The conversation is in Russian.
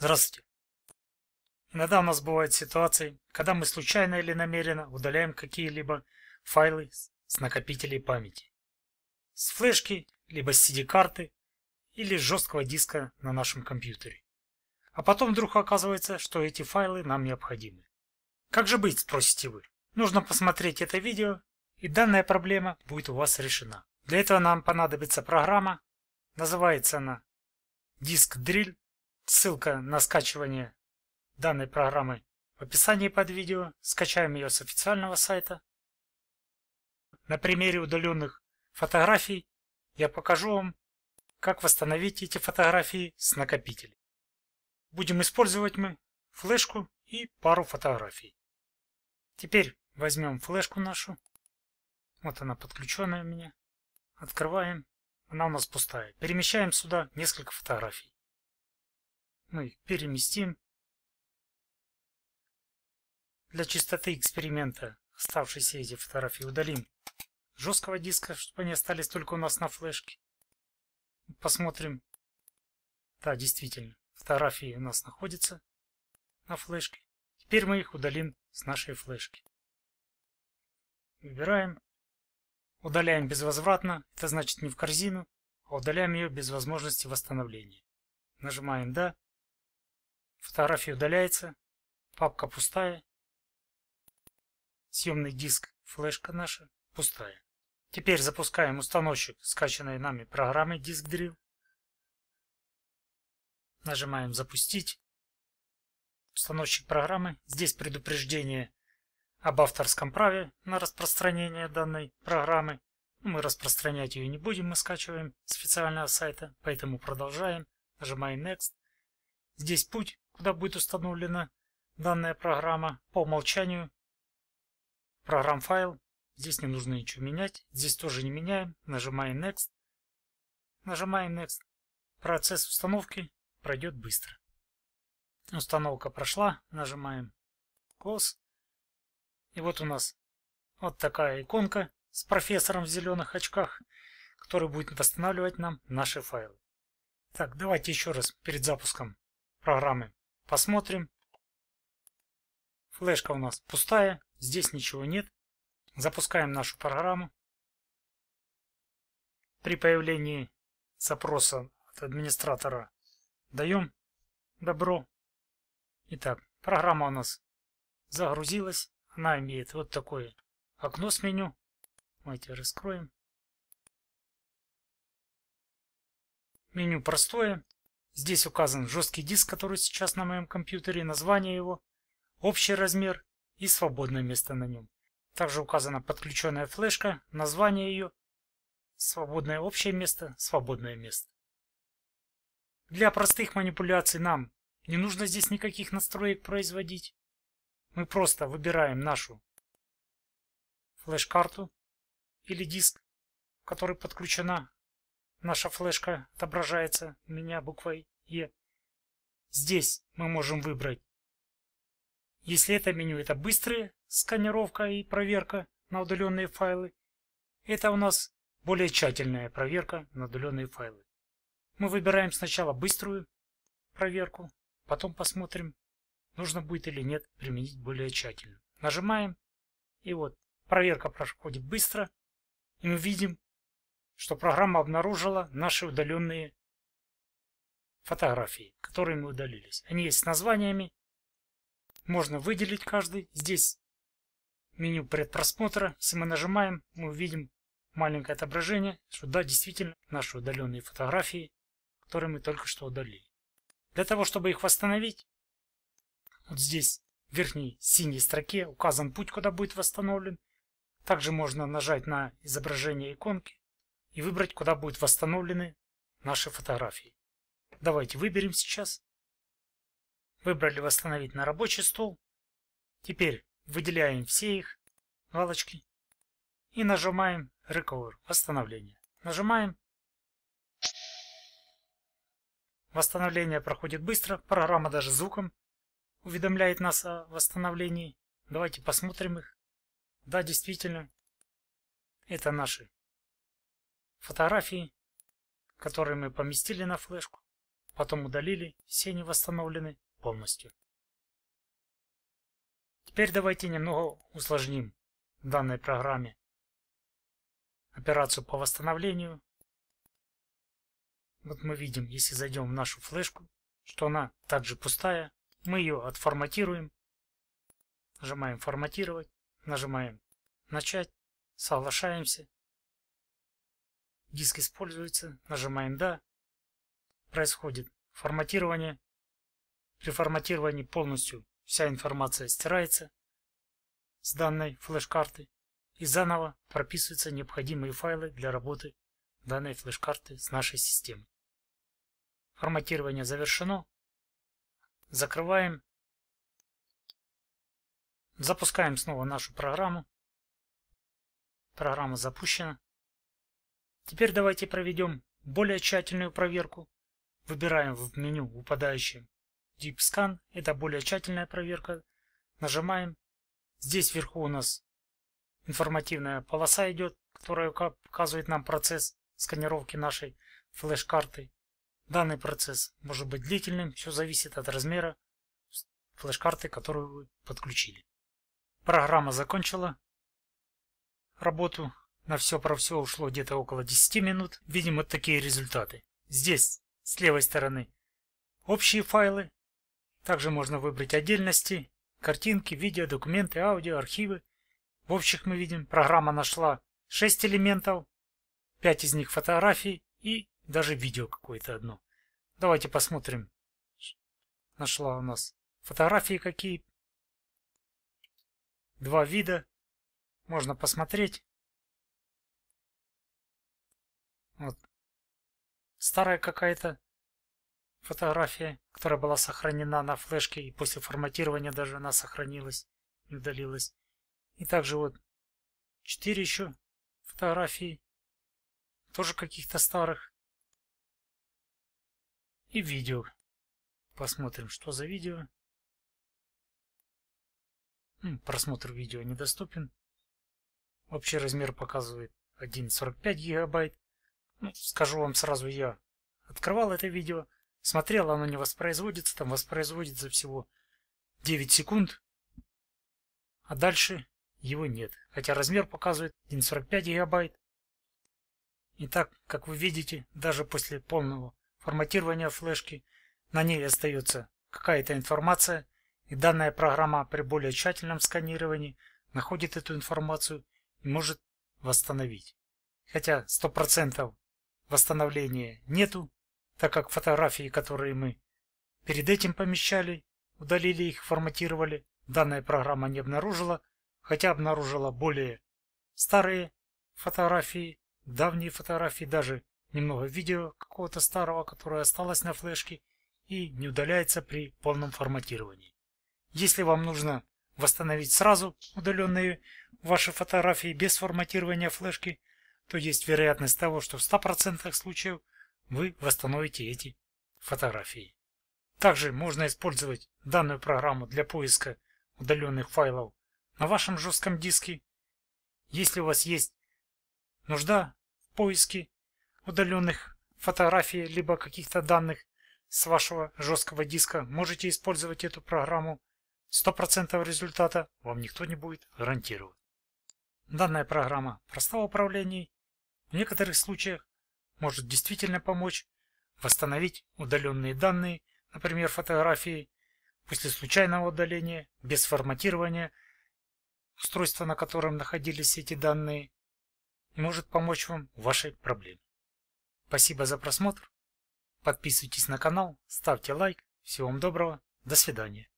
Здравствуйте. Иногда у нас бывают ситуации, когда мы случайно или намеренно удаляем какие-либо файлы с накопителей памяти. С флешки, либо с CD-карты, или с жесткого диска на нашем компьютере. А потом вдруг оказывается, что эти файлы нам необходимы. Как же быть, спросите вы? Нужно посмотреть это видео, и данная проблема будет у вас решена. Для этого нам понадобится программа, называется она Disk Drill Ссылка на скачивание данной программы в описании под видео. Скачаем ее с официального сайта. На примере удаленных фотографий я покажу вам, как восстановить эти фотографии с накопителей. Будем использовать мы флешку и пару фотографий. Теперь возьмем флешку нашу. Вот она подключенная у меня. Открываем. Она у нас пустая. Перемещаем сюда несколько фотографий мы ну их переместим. Для чистоты эксперимента оставшиеся эти фотографии удалим с жесткого диска, чтобы они остались только у нас на флешке. Посмотрим. Да, действительно, фотографии у нас находятся на флешке. Теперь мы их удалим с нашей флешки. Выбираем. Удаляем безвозвратно, это значит не в корзину, а удаляем ее без возможности восстановления. Нажимаем «Да». Фотография удаляется. Папка пустая. Съемный диск, флешка наша пустая. Теперь запускаем установщик скачанной нами программы Disk Drill. Нажимаем «Запустить». Установщик программы. Здесь предупреждение об авторском праве на распространение данной программы. Мы распространять ее не будем, мы скачиваем с официального сайта, поэтому продолжаем. Нажимаем Next. Здесь путь куда будет установлена данная программа по умолчанию. Программ файл. Здесь не нужно ничего менять. Здесь тоже не меняем. Нажимаем Next. Нажимаем Next. Процесс установки пройдет быстро. Установка прошла. Нажимаем Close. И вот у нас вот такая иконка с профессором в зеленых очках, который будет восстанавливать нам наши файлы. Так, давайте еще раз перед запуском программы Посмотрим. Флешка у нас пустая, здесь ничего нет. Запускаем нашу программу. При появлении запроса от администратора даем добро. Итак, программа у нас загрузилась. Она имеет вот такое окно с меню. Давайте раскроем. Меню простое. Здесь указан жесткий диск, который сейчас на моем компьютере, название его, общий размер и свободное место на нем. Также указана подключенная флешка, название ее, свободное общее место, свободное место. Для простых манипуляций нам не нужно здесь никаких настроек производить. Мы просто выбираем нашу флеш-карту или диск, который подключена Наша флешка отображается у меня буквой Е. Здесь мы можем выбрать. Если это меню, это быстрая сканировка и проверка на удаленные файлы. Это у нас более тщательная проверка на удаленные файлы. Мы выбираем сначала быструю проверку, потом посмотрим, нужно будет или нет применить более тщательно. Нажимаем, и вот проверка проходит быстро, и мы видим, что программа обнаружила наши удаленные фотографии, которые мы удалились. Они есть с названиями. Можно выделить каждый. Здесь меню предпросмотра. Если мы нажимаем, мы увидим маленькое отображение, что да, действительно, наши удаленные фотографии, которые мы только что удалили. Для того, чтобы их восстановить, вот здесь в верхней синей строке указан путь, куда будет восстановлен. Также можно нажать на изображение иконки и выбрать, куда будут восстановлены наши фотографии. Давайте выберем сейчас. Выбрали «Восстановить на рабочий стол». Теперь выделяем все их галочки и нажимаем Recover – восстановление. Нажимаем. Восстановление проходит быстро, программа даже звуком уведомляет нас о восстановлении. Давайте посмотрим их. Да, действительно, это наши Фотографии, которые мы поместили на флешку, потом удалили, все они восстановлены полностью. Теперь давайте немного усложним в данной программе операцию по восстановлению. Вот мы видим, если зайдем в нашу флешку, что она также пустая. Мы ее отформатируем. Нажимаем «Форматировать», нажимаем «Начать», соглашаемся Диск используется, нажимаем «Да». Происходит форматирование. При форматировании полностью вся информация стирается с данной флеш-карты и заново прописываются необходимые файлы для работы данной флеш-карты с нашей системой. Форматирование завершено. Закрываем. Запускаем снова нашу программу. Программа запущена. Теперь давайте проведем более тщательную проверку. Выбираем в меню упадающее Deep Scan. Это более тщательная проверка. Нажимаем. Здесь вверху у нас информативная полоса идет, которая показывает нам процесс сканировки нашей флеш-карты. Данный процесс может быть длительным, все зависит от размера флеш-карты, которую вы подключили. Программа закончила работу. На все про все ушло где-то около 10 минут. Видим вот такие результаты. Здесь, с левой стороны, общие файлы. Также можно выбрать отдельности, картинки, видео, документы, аудио, архивы. В общих мы видим, программа нашла 6 элементов, 5 из них фотографии и даже видео какое-то одно. Давайте посмотрим. Нашла у нас фотографии какие. Два вида. Можно посмотреть. Вот. Старая какая-то фотография, которая была сохранена на флешке и после форматирования даже она сохранилась и удалилась. И также вот четыре еще фотографии, тоже каких-то старых. И видео. Посмотрим, что за видео. просмотр видео недоступен. Общий размер показывает 1,45 гигабайт. Ну, скажу вам сразу я, открывал это видео, смотрел, оно не воспроизводится, там воспроизводится всего 9 секунд, а дальше его нет. Хотя размер показывает 1,45 гигабайт. и так как вы видите, даже после полного форматирования флешки на ней остается какая-то информация, и данная программа при более тщательном сканировании находит эту информацию и может восстановить. Хотя 100% восстановления нету, так как фотографии, которые мы перед этим помещали, удалили их, форматировали, данная программа не обнаружила, хотя обнаружила более старые фотографии, давние фотографии, даже немного видео какого-то старого, которое осталось на флешке и не удаляется при полном форматировании. Если вам нужно восстановить сразу удаленные ваши фотографии без форматирования флешки, то есть вероятность того, что в 100% случаев вы восстановите эти фотографии. Также можно использовать данную программу для поиска удаленных файлов на вашем жестком диске. Если у вас есть нужда в поиске удаленных фотографий либо каких-то данных с вашего жесткого диска, можете использовать эту программу. 100% результата вам никто не будет гарантировать. Данная программа проста в управлении в некоторых случаях может действительно помочь восстановить удаленные данные, например, фотографии, после случайного удаления, без форматирования устройства, на котором находились эти данные, может помочь вам в вашей проблеме. Спасибо за просмотр. Подписывайтесь на канал, ставьте лайк. Всего вам доброго. До свидания.